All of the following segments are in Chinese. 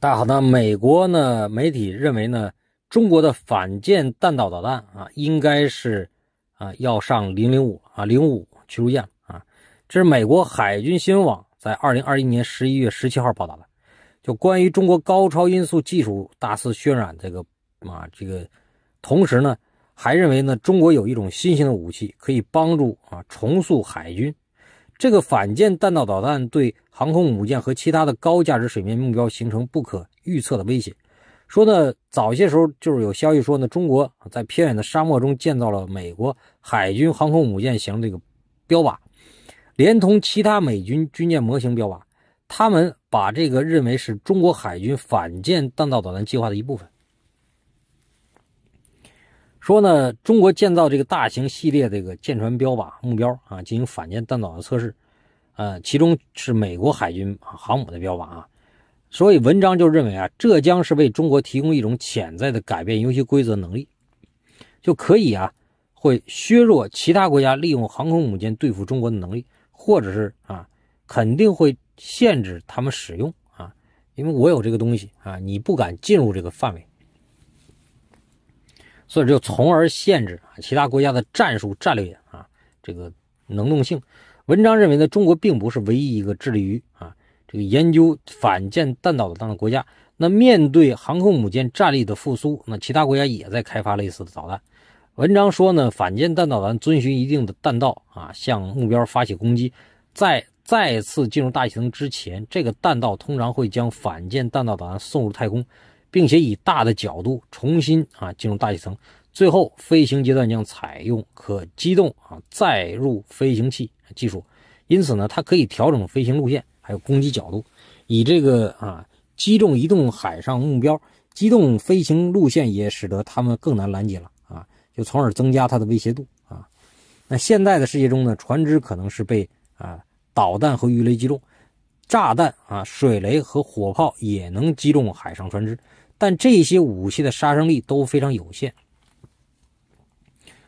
大家好，那美国呢媒体认为呢，中国的反舰弹道导弹啊，应该是啊要上零零五啊零五驱逐舰啊，这是美国海军新闻网在二零二一年十一月十七号报道的，就关于中国高超音速技术大肆渲染这个啊这个，同时呢还认为呢，中国有一种新型的武器可以帮助啊重塑海军。这个反舰弹道导弹对航空母舰和其他的高价值水面目标形成不可预测的威胁。说呢，早些时候就是有消息说呢，中国在偏远的沙漠中建造了美国海军航空母舰型这个标靶，连同其他美军军舰模型标靶，他们把这个认为是中国海军反舰弹道导弹计划的一部分。说呢，中国建造这个大型系列这个舰船标靶目标啊，进行反舰弹道的测试，呃，其中是美国海军航母的标靶啊，所以文章就认为啊，这将是为中国提供一种潜在的改变游戏规则能力，就可以啊，会削弱其他国家利用航空母舰对付中国的能力，或者是啊，肯定会限制他们使用啊，因为我有这个东西啊，你不敢进入这个范围。所以就从而限制啊其他国家的战术战略啊这个能动性。文章认为呢，中国并不是唯一一个致力于啊这个研究反舰弹道的国家。那面对航空母舰战力的复苏，那其他国家也在开发类似的导弹。文章说呢，反舰弹道弹遵循一定的弹道啊，向目标发起攻击，在再次进入大气层之前，这个弹道通常会将反舰弹道导弹送入太空。并且以大的角度重新啊进入大气层，最后飞行阶段将采用可机动啊载入飞行器技术，因此呢，它可以调整飞行路线，还有攻击角度，以这个啊击中移动海上目标。机动飞行路线也使得他们更难拦截了啊，就从而增加它的威胁度啊。那现在的世界中呢，船只可能是被啊导弹和鱼雷击中，炸弹啊水雷和火炮也能击中海上船只。但这些武器的杀伤力都非常有限，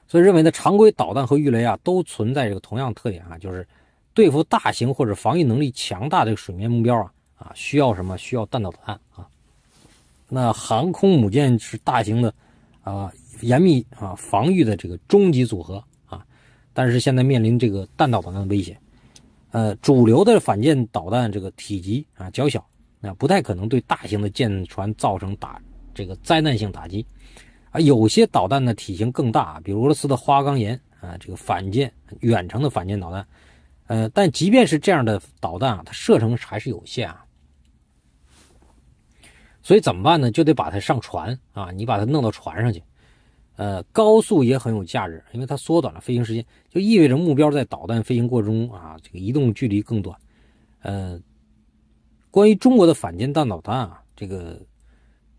所以认为呢，常规导弹和鱼雷啊，都存在这个同样特点啊，就是对付大型或者防御能力强大的水面目标啊啊，需要什么？需要弹道导弹啊。那航空母舰是大型的啊，严密啊防御的这个终极组合啊，但是现在面临这个弹道导弹的威胁，呃，主流的反舰导弹这个体积啊较小。那不太可能对大型的舰船造成打这个灾难性打击啊！有些导弹的体型更大，比如俄罗斯的花岗岩啊，这个反舰远程的反舰导弹，呃，但即便是这样的导弹啊，它射程还是有限啊。所以怎么办呢？就得把它上船啊！你把它弄到船上去，呃，高速也很有价值，因为它缩短了飞行时间，就意味着目标在导弹飞行过程中啊，这个移动距离更短，呃。关于中国的反舰弹导弹啊，这个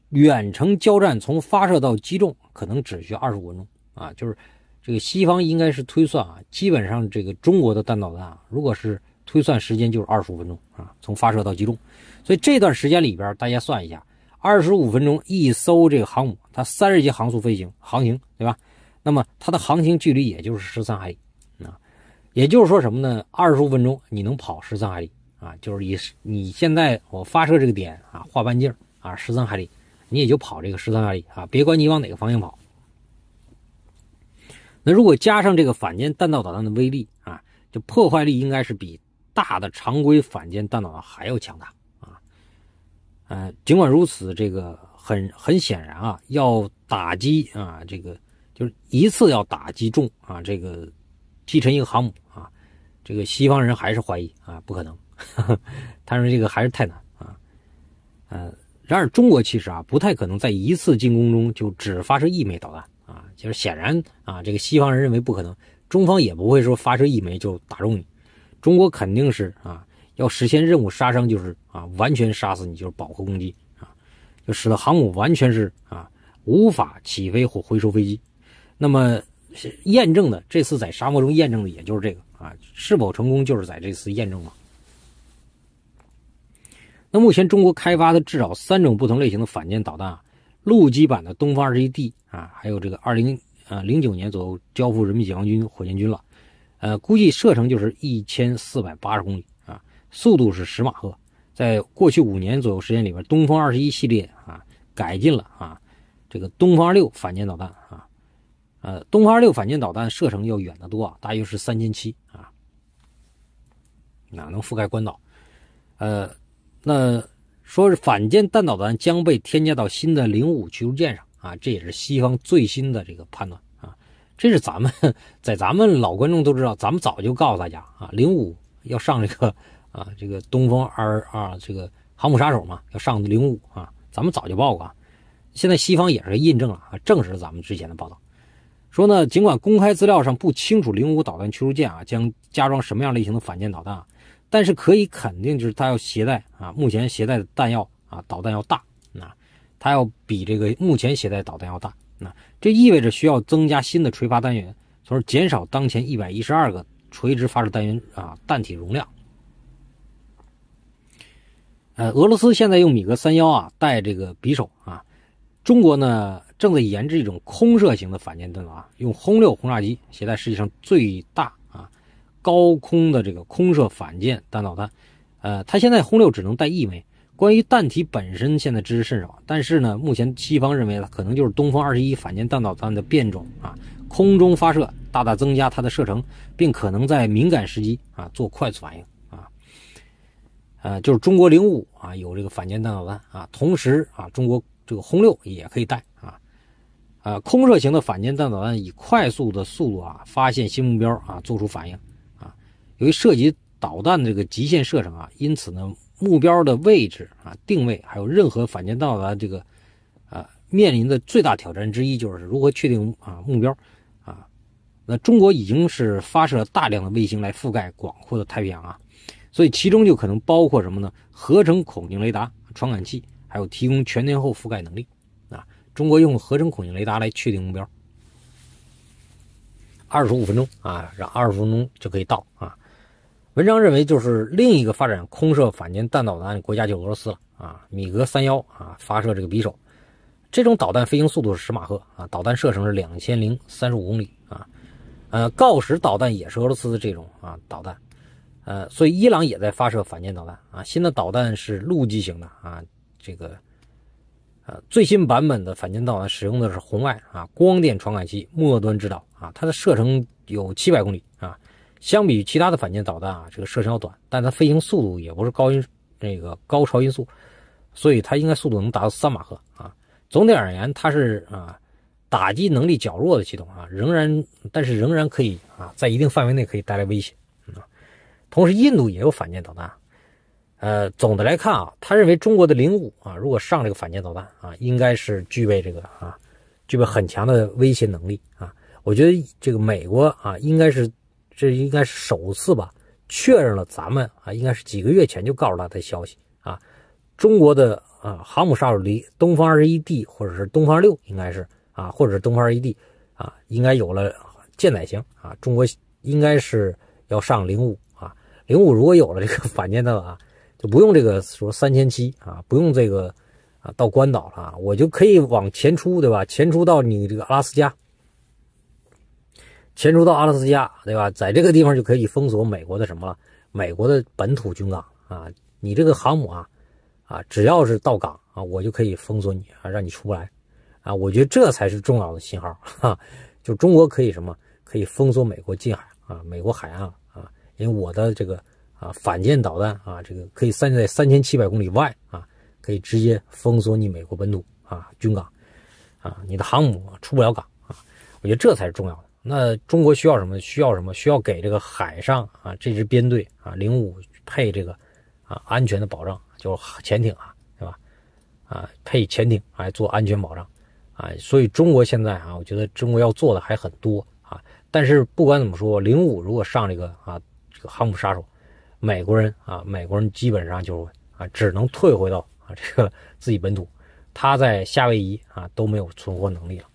远程交战从发射到击中可能只需二十五分钟啊，就是这个西方应该是推算啊，基本上这个中国的弹导弹啊，如果是推算时间就是二十五分钟啊，从发射到击中，所以这段时间里边大家算一下，二十五分钟一艘这个航母它三十节航速飞行航行对吧？那么它的航行距离也就是十三海里啊，也就是说什么呢？二十五分钟你能跑十三海里。啊，就是以你现在我发射这个点啊，画半径啊，十三海里，你也就跑这个十三海里啊，别管你往哪个方向跑。那如果加上这个反舰弹道导弹的威力啊，就破坏力应该是比大的常规反舰弹道导弹还要强大啊。呃，尽管如此，这个很很显然啊，要打击啊，这个就是一次要打击中啊，这个击沉一个航母。这个西方人还是怀疑啊，不可能。他说这个还是太难啊。呃，然而中国其实啊，不太可能在一次进攻中就只发射一枚导弹啊。就是显然啊，这个西方人认为不可能，中方也不会说发射一枚就打中你。中国肯定是啊，要实现任务杀伤就是啊，完全杀死你就是饱和攻击啊，就使得航母完全是啊，无法起飞或回收飞机。那么验证的这次在沙漠中验证的也就是这个。啊，是否成功就是在这次验证了。那目前中国开发的至少三种不同类型的反舰导弹，陆基版的东风二十一 D 啊，还有这个二零呃零九年左右交付人民解放军火箭军了，呃，估计射程就是一千四百八十公里啊，速度是十马赫。在过去五年左右时间里边，东风二十一系列啊改进了啊这个东风二六反舰导弹啊，呃，东风二六反舰导弹射程要远得多啊，大约是三千七。哪能覆盖关岛，呃，那说是反舰弹导弹将被添加到新的零五驱逐舰上啊，这也是西方最新的这个判断啊。这是咱们 在咱们老观众都知道，咱们早就告诉大家啊，零五要上这个啊，这个东风二二这个航母杀手嘛，要上零五啊，咱们早就报过。现在西方也是印证了，证实了咱们之前的报道，说呢，尽管公开资料上不清楚零五导弹驱逐舰啊将加装什么样类型的反舰导弹。但是可以肯定，就是它要携带啊，目前携带的弹药啊，导弹要大啊，它要比这个目前携带导弹要大啊，这意味着需要增加新的垂发单元，从而减少当前一百一十二个垂直发射单元啊弹体容量。呃，俄罗斯现在用米格三幺啊带这个匕首啊，中国呢正在研制一种空射型的反舰弹啊，用轰六轰炸机携带世界上最大。高空的这个空射反舰弹导弹，呃，它现在轰六只能带一枚。关于弹体本身，现在知识甚少。但是呢，目前西方认为呢，可能就是东风二十一反舰弹导弹的变种啊，空中发射大大增加它的射程，并可能在敏感时机啊做快速反应啊。呃，就是中国零五啊有这个反舰弹导弹啊，同时啊，中国这个轰六也可以带啊。呃，空射型的反舰弹导弹以快速的速度啊发现新目标啊，做出反应。由于涉及导弹的这个极限射程啊，因此呢，目标的位置啊定位，还有任何反舰到达这个，啊面临的最大挑战之一就是如何确定啊目标，啊，那中国已经是发射了大量的卫星来覆盖广阔的太平洋啊，所以其中就可能包括什么呢？合成孔径雷达传感器，还有提供全天候覆盖能力啊。中国用合成孔径雷达来确定目标，二十五分钟啊，让二十分钟就可以到啊。文章认为，就是另一个发展空射反舰弹导弹国家就俄罗斯了啊，米格三幺啊发射这个匕首，这种导弹飞行速度是十马赫啊，导弹射程是两千零三十五公里啊，呃，锆石导弹也是俄罗斯的这种啊导弹，呃，所以伊朗也在发射反舰导弹啊，新的导弹是陆基型的啊，这个，呃，最新版本的反舰导弹使用的是红外啊光电传感器末端制导啊，它的射程有七百公里啊。相比于其他的反舰导弹啊，这个射程要短，但它飞行速度也不是高音，那个高超音速，所以它应该速度能达到三马赫啊。总体而言，它是啊，打击能力较弱的系统啊，仍然但是仍然可以啊，在一定范围内可以带来威胁啊。同时，印度也有反舰导弹，呃，总的来看啊，他认为中国的零五啊，如果上这个反舰导弹啊，应该是具备这个啊，具备很强的威胁能力啊。我觉得这个美国啊，应该是。这应该是首次吧，确认了咱们啊，应该是几个月前就告诉他的消息啊，中国的啊航母杀手离东方二十一 D 或者是东方六应该是啊，或者是东方二十一 D 啊，应该有了舰载型啊，中国应该是要上零五啊，零五如果有了这个反舰弹啊，就不用这个说三千七啊，不用这个啊到关岛了，啊，我就可以往前出，对吧？前出到你这个阿拉斯加。迁出到阿拉斯加，对吧？在这个地方就可以封锁美国的什么？美国的本土军港啊！你这个航母啊，啊，只要是到港啊，我就可以封锁你啊，让你出不来啊！我觉得这才是重要的信号哈！就中国可以什么？可以封锁美国近海啊，美国海岸啊，因为我的这个啊反舰导弹啊，这个可以三在三千七百公里外啊，可以直接封锁你美国本土啊军港啊，你的航母出不了港啊！我觉得这才是重要的。那中国需要什么？需要什么？需要给这个海上啊这支编队啊零五配这个啊安全的保障，就是潜艇啊，对吧？啊，配潜艇来做安全保障啊。所以中国现在啊，我觉得中国要做的还很多啊。但是不管怎么说，零五如果上这个啊这个航母杀手，美国人啊美国人基本上就啊只能退回到啊这个自己本土，他在夏威夷啊都没有存活能力了。